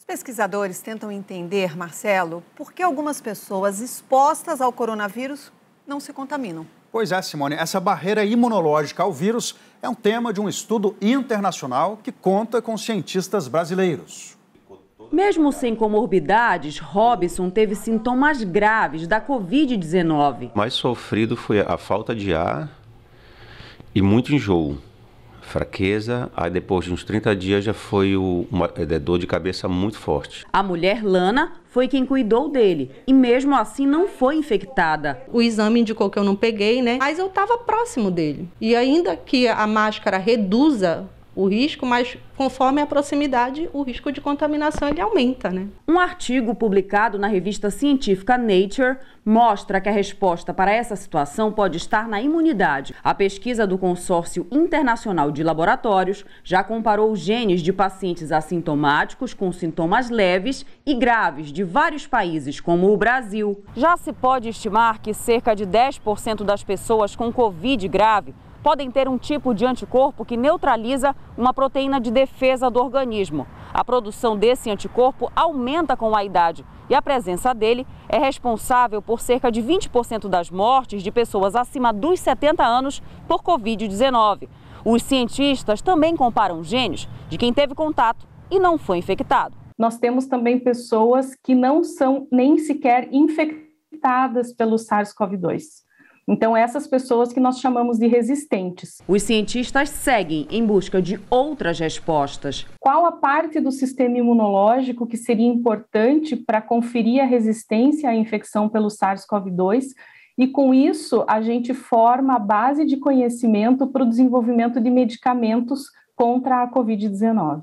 Os pesquisadores tentam entender, Marcelo, por que algumas pessoas expostas ao coronavírus não se contaminam. Pois é, Simone, essa barreira imunológica ao vírus é um tema de um estudo internacional que conta com cientistas brasileiros. Mesmo sem comorbidades, Robson teve sintomas graves da Covid-19. O mais sofrido foi a falta de ar e muito enjoo fraqueza, aí depois de uns 30 dias já foi o, uma é, dor de cabeça muito forte. A mulher Lana foi quem cuidou dele e mesmo assim não foi infectada. O exame indicou que eu não peguei, né? Mas eu estava próximo dele. E ainda que a máscara reduza o risco, mas conforme a proximidade, o risco de contaminação ele aumenta, né? Um artigo publicado na revista científica Nature mostra que a resposta para essa situação pode estar na imunidade. A pesquisa do Consórcio Internacional de Laboratórios já comparou genes de pacientes assintomáticos com sintomas leves e graves de vários países, como o Brasil. Já se pode estimar que cerca de 10% das pessoas com Covid grave podem ter um tipo de anticorpo que neutraliza uma proteína de defesa do organismo. A produção desse anticorpo aumenta com a idade e a presença dele é responsável por cerca de 20% das mortes de pessoas acima dos 70 anos por Covid-19. Os cientistas também comparam genes de quem teve contato e não foi infectado. Nós temos também pessoas que não são nem sequer infectadas pelo SARS-CoV-2. Então, essas pessoas que nós chamamos de resistentes. Os cientistas seguem em busca de outras respostas. Qual a parte do sistema imunológico que seria importante para conferir a resistência à infecção pelo SARS-CoV-2? E com isso, a gente forma a base de conhecimento para o desenvolvimento de medicamentos contra a Covid-19.